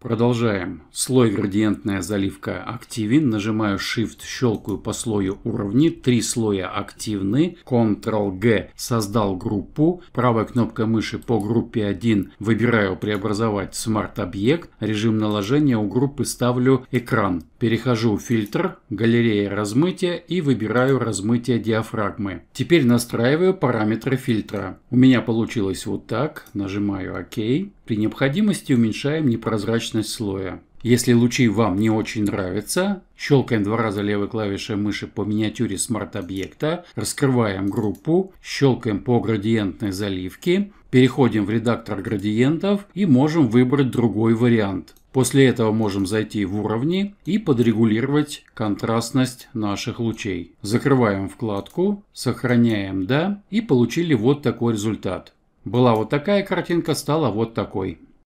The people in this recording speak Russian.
Продолжаем. Слой градиентная заливка активен. Нажимаю Shift, щелкаю по слою уровни. Три слоя активны. Ctrl-G создал группу. Правой кнопкой мыши по группе 1 выбираю преобразовать смарт-объект. Режим наложения у группы ставлю экран. Перехожу в фильтр, галерея размытия и выбираю размытие диафрагмы. Теперь настраиваю параметры фильтра. У меня получилось вот так. Нажимаю ОК. При необходимости уменьшаем непрозрачность слоя. Если лучи вам не очень нравятся, щелкаем два раза левой клавишей мыши по миниатюре смарт-объекта, раскрываем группу, щелкаем по градиентной заливке, переходим в редактор градиентов и можем выбрать другой вариант. После этого можем зайти в уровни и подрегулировать контрастность наших лучей. Закрываем вкладку, сохраняем «Да» и получили вот такой результат. Была вот такая картинка, стала вот такой.